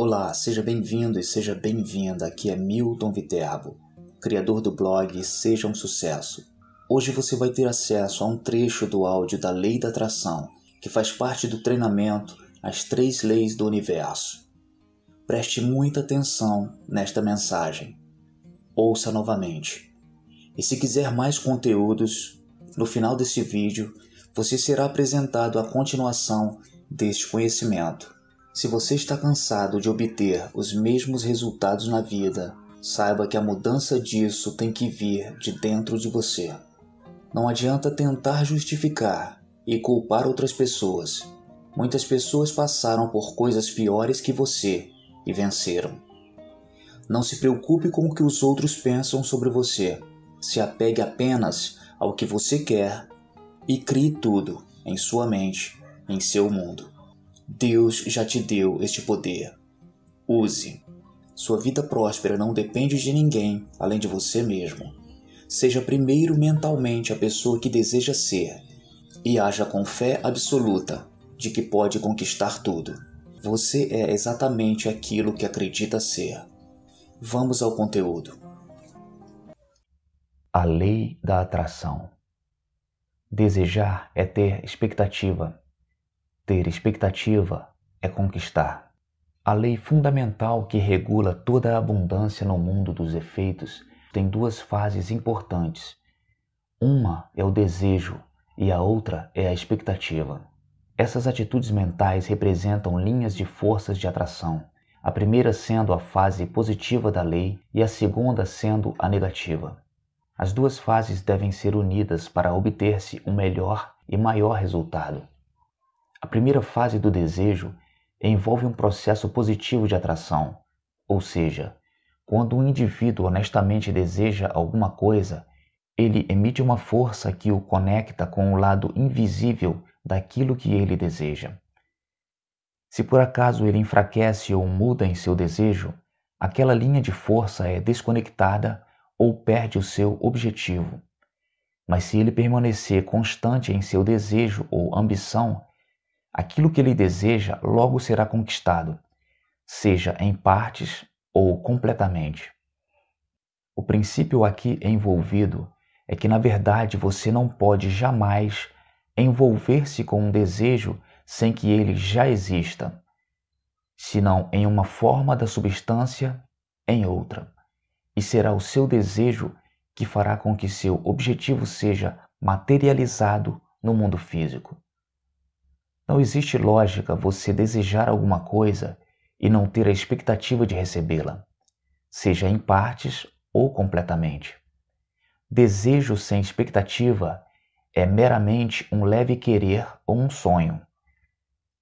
Olá, seja bem-vindo e seja bem-vinda. Aqui é Milton Viterbo, criador do blog Seja um Sucesso. Hoje você vai ter acesso a um trecho do áudio da Lei da Atração, que faz parte do treinamento As Três Leis do Universo. Preste muita atenção nesta mensagem. Ouça novamente. E se quiser mais conteúdos, no final desse vídeo você será apresentado a continuação deste conhecimento. Se você está cansado de obter os mesmos resultados na vida, saiba que a mudança disso tem que vir de dentro de você. Não adianta tentar justificar e culpar outras pessoas. Muitas pessoas passaram por coisas piores que você e venceram. Não se preocupe com o que os outros pensam sobre você. Se apegue apenas ao que você quer e crie tudo em sua mente, em seu mundo. Deus já te deu este poder. Use. Sua vida próspera não depende de ninguém além de você mesmo. Seja primeiro mentalmente a pessoa que deseja ser e haja com fé absoluta de que pode conquistar tudo. Você é exatamente aquilo que acredita ser. Vamos ao conteúdo. A lei da atração. Desejar é ter expectativa ter expectativa é conquistar. A lei fundamental que regula toda a abundância no mundo dos efeitos tem duas fases importantes. Uma é o desejo e a outra é a expectativa. Essas atitudes mentais representam linhas de forças de atração, a primeira sendo a fase positiva da lei e a segunda sendo a negativa. As duas fases devem ser unidas para obter-se um melhor e maior resultado. A primeira fase do desejo envolve um processo positivo de atração, ou seja, quando um indivíduo honestamente deseja alguma coisa, ele emite uma força que o conecta com o lado invisível daquilo que ele deseja. Se por acaso ele enfraquece ou muda em seu desejo, aquela linha de força é desconectada ou perde o seu objetivo. Mas se ele permanecer constante em seu desejo ou ambição, aquilo que ele deseja logo será conquistado, seja em partes ou completamente. O princípio aqui envolvido é que, na verdade, você não pode jamais envolver-se com um desejo sem que ele já exista, senão em uma forma da substância, em outra. E será o seu desejo que fará com que seu objetivo seja materializado no mundo físico. Não existe lógica você desejar alguma coisa e não ter a expectativa de recebê-la, seja em partes ou completamente. Desejo sem expectativa é meramente um leve querer ou um sonho.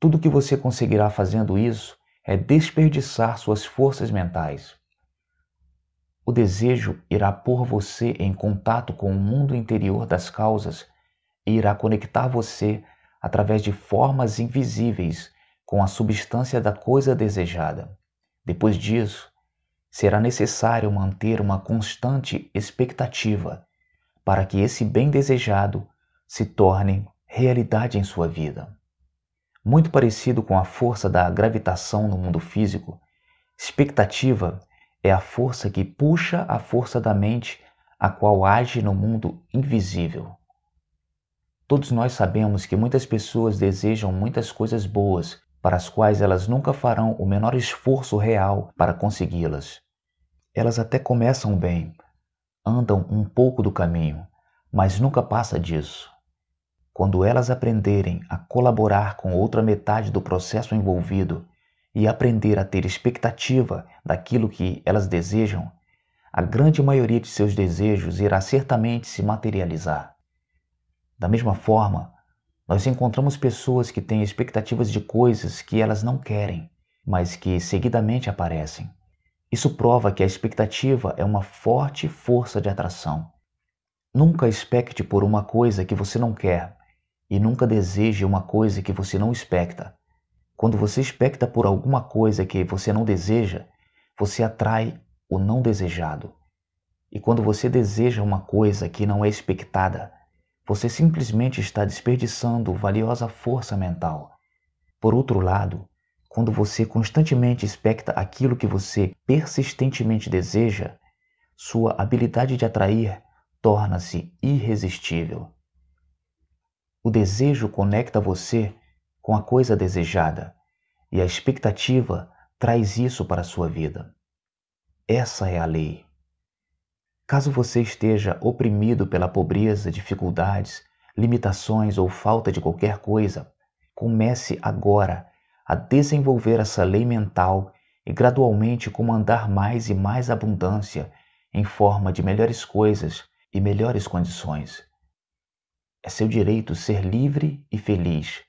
Tudo que você conseguirá fazendo isso é desperdiçar suas forças mentais. O desejo irá pôr você em contato com o mundo interior das causas e irá conectar você através de formas invisíveis com a substância da coisa desejada. Depois disso, será necessário manter uma constante expectativa para que esse bem desejado se torne realidade em sua vida. Muito parecido com a força da gravitação no mundo físico, expectativa é a força que puxa a força da mente, a qual age no mundo invisível. Todos nós sabemos que muitas pessoas desejam muitas coisas boas, para as quais elas nunca farão o menor esforço real para consegui-las. Elas até começam bem, andam um pouco do caminho, mas nunca passa disso. Quando elas aprenderem a colaborar com outra metade do processo envolvido e aprender a ter expectativa daquilo que elas desejam, a grande maioria de seus desejos irá certamente se materializar. Da mesma forma, nós encontramos pessoas que têm expectativas de coisas que elas não querem, mas que seguidamente aparecem. Isso prova que a expectativa é uma forte força de atração. Nunca expecte por uma coisa que você não quer e nunca deseje uma coisa que você não expecta. Quando você expecta por alguma coisa que você não deseja, você atrai o não desejado. E quando você deseja uma coisa que não é expectada, você simplesmente está desperdiçando valiosa força mental. Por outro lado, quando você constantemente expecta aquilo que você persistentemente deseja, sua habilidade de atrair torna-se irresistível. O desejo conecta você com a coisa desejada e a expectativa traz isso para a sua vida. Essa é a lei. Caso você esteja oprimido pela pobreza, dificuldades, limitações ou falta de qualquer coisa, comece agora a desenvolver essa lei mental e gradualmente comandar mais e mais abundância em forma de melhores coisas e melhores condições. É seu direito ser livre e feliz.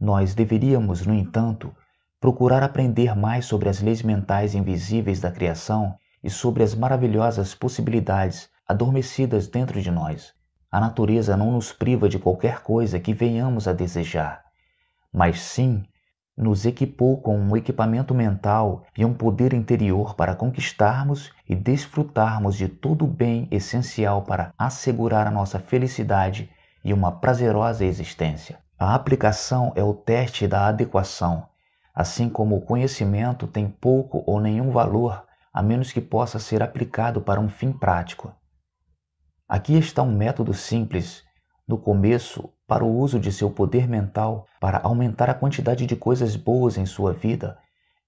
Nós deveríamos, no entanto, procurar aprender mais sobre as leis mentais invisíveis da criação e sobre as maravilhosas possibilidades adormecidas dentro de nós. A natureza não nos priva de qualquer coisa que venhamos a desejar, mas sim nos equipou com um equipamento mental e um poder interior para conquistarmos e desfrutarmos de todo o bem essencial para assegurar a nossa felicidade e uma prazerosa existência. A aplicação é o teste da adequação. Assim como o conhecimento tem pouco ou nenhum valor a menos que possa ser aplicado para um fim prático. Aqui está um método simples, no começo, para o uso de seu poder mental para aumentar a quantidade de coisas boas em sua vida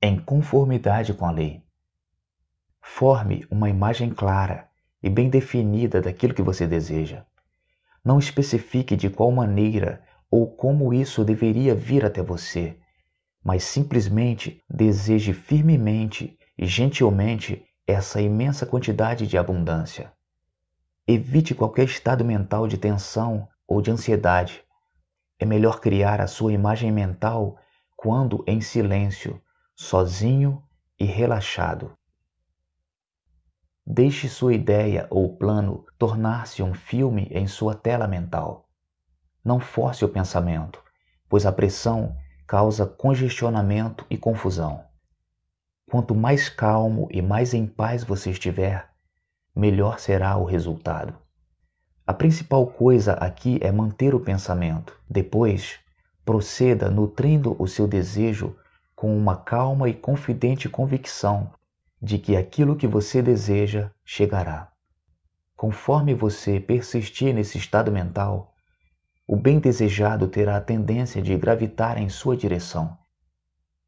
em conformidade com a lei. Forme uma imagem clara e bem definida daquilo que você deseja. Não especifique de qual maneira ou como isso deveria vir até você, mas simplesmente deseje firmemente e gentilmente essa imensa quantidade de abundância. Evite qualquer estado mental de tensão ou de ansiedade. É melhor criar a sua imagem mental quando em silêncio, sozinho e relaxado. Deixe sua ideia ou plano tornar-se um filme em sua tela mental. Não force o pensamento, pois a pressão causa congestionamento e confusão. Quanto mais calmo e mais em paz você estiver, melhor será o resultado. A principal coisa aqui é manter o pensamento. Depois, proceda nutrindo o seu desejo com uma calma e confidente convicção de que aquilo que você deseja chegará. Conforme você persistir nesse estado mental, o bem desejado terá a tendência de gravitar em sua direção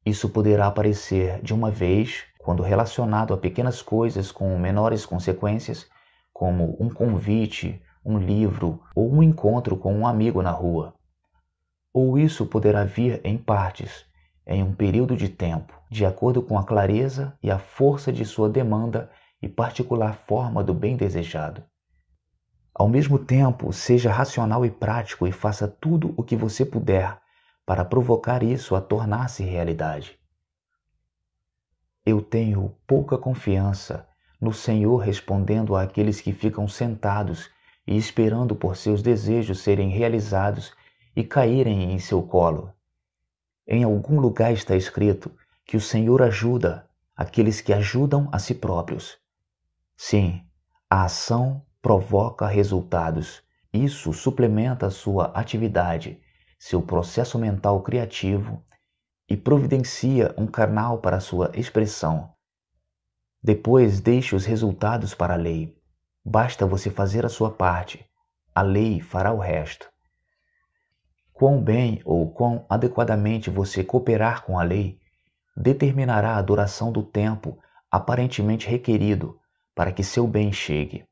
isso poderá aparecer de uma vez quando relacionado a pequenas coisas com menores consequências, como um convite, um livro ou um encontro com um amigo na rua. Ou isso poderá vir em partes, em um período de tempo, de acordo com a clareza e a força de sua demanda e particular forma do bem desejado. Ao mesmo tempo, seja racional e prático e faça tudo o que você puder para provocar isso a tornar-se realidade. Eu tenho pouca confiança no Senhor respondendo àqueles que ficam sentados e esperando por seus desejos serem realizados e caírem em seu colo. Em algum lugar está escrito que o Senhor ajuda aqueles que ajudam a si próprios. Sim, a ação provoca resultados. Isso suplementa a sua atividade seu processo mental criativo e providencia um canal para sua expressão. Depois deixe os resultados para a lei. Basta você fazer a sua parte, a lei fará o resto. Quão bem ou quão adequadamente você cooperar com a lei determinará a duração do tempo aparentemente requerido para que seu bem chegue.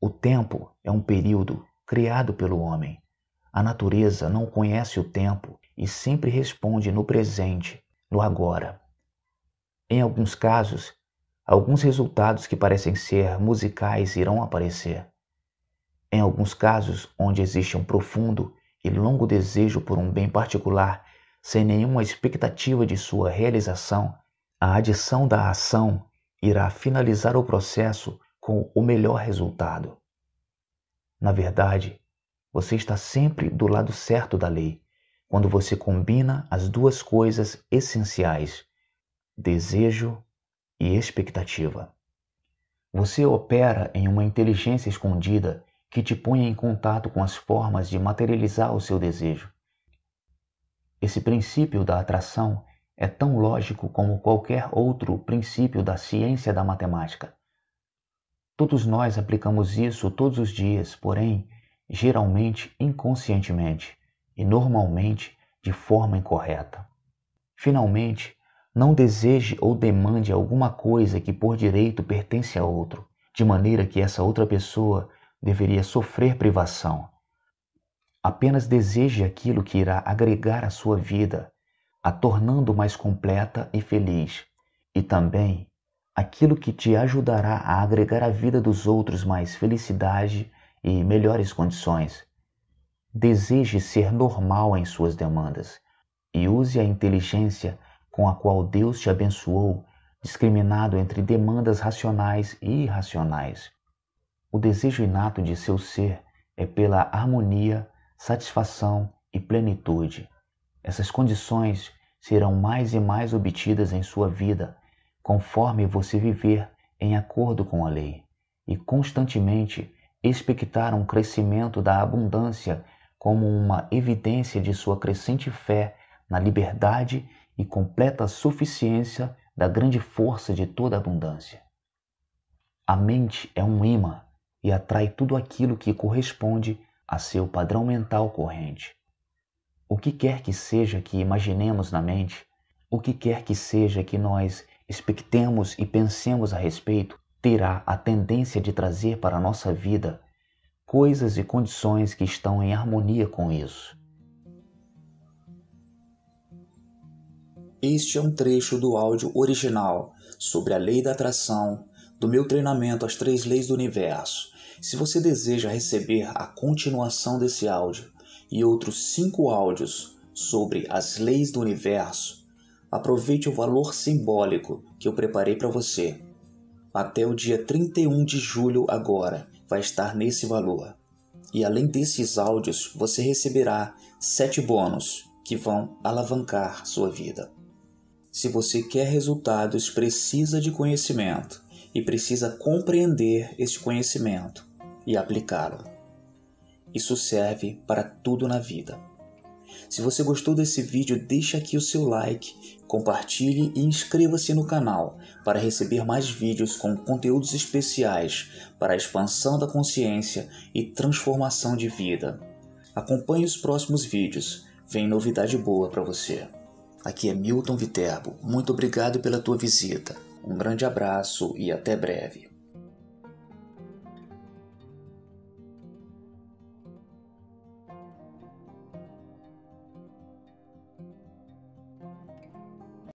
O tempo é um período criado pelo homem a natureza não conhece o tempo e sempre responde no presente, no agora. Em alguns casos, alguns resultados que parecem ser musicais irão aparecer. Em alguns casos, onde existe um profundo e longo desejo por um bem particular, sem nenhuma expectativa de sua realização, a adição da ação irá finalizar o processo com o melhor resultado. Na verdade, você está sempre do lado certo da lei, quando você combina as duas coisas essenciais, desejo e expectativa. Você opera em uma inteligência escondida que te põe em contato com as formas de materializar o seu desejo. Esse princípio da atração é tão lógico como qualquer outro princípio da ciência da matemática. Todos nós aplicamos isso todos os dias, porém, geralmente inconscientemente e normalmente de forma incorreta. Finalmente, não deseje ou demande alguma coisa que por direito pertence a outro, de maneira que essa outra pessoa deveria sofrer privação. Apenas deseje aquilo que irá agregar à sua vida, a tornando mais completa e feliz, e também aquilo que te ajudará a agregar à vida dos outros mais felicidade e melhores condições. Deseje ser normal em suas demandas e use a inteligência com a qual Deus te abençoou, discriminado entre demandas racionais e irracionais. O desejo inato de seu ser é pela harmonia, satisfação e plenitude. Essas condições serão mais e mais obtidas em sua vida, conforme você viver em acordo com a lei e constantemente expectar um crescimento da abundância como uma evidência de sua crescente fé na liberdade e completa suficiência da grande força de toda abundância. A mente é um imã e atrai tudo aquilo que corresponde a seu padrão mental corrente. O que quer que seja que imaginemos na mente, o que quer que seja que nós expectemos e pensemos a respeito, terá a tendência de trazer para a nossa vida coisas e condições que estão em harmonia com isso. Este é um trecho do áudio original sobre a lei da atração do meu treinamento As Três Leis do Universo. Se você deseja receber a continuação desse áudio e outros cinco áudios sobre as leis do universo, aproveite o valor simbólico que eu preparei para você até o dia 31 de julho agora vai estar nesse valor. E além desses áudios, você receberá sete bônus que vão alavancar sua vida. Se você quer resultados, precisa de conhecimento e precisa compreender este conhecimento e aplicá-lo. Isso serve para tudo na vida. Se você gostou desse vídeo, deixa aqui o seu like, compartilhe e inscreva-se no canal para receber mais vídeos com conteúdos especiais para a expansão da consciência e transformação de vida. Acompanhe os próximos vídeos, vem novidade boa para você. Aqui é Milton Viterbo, muito obrigado pela tua visita. Um grande abraço e até breve.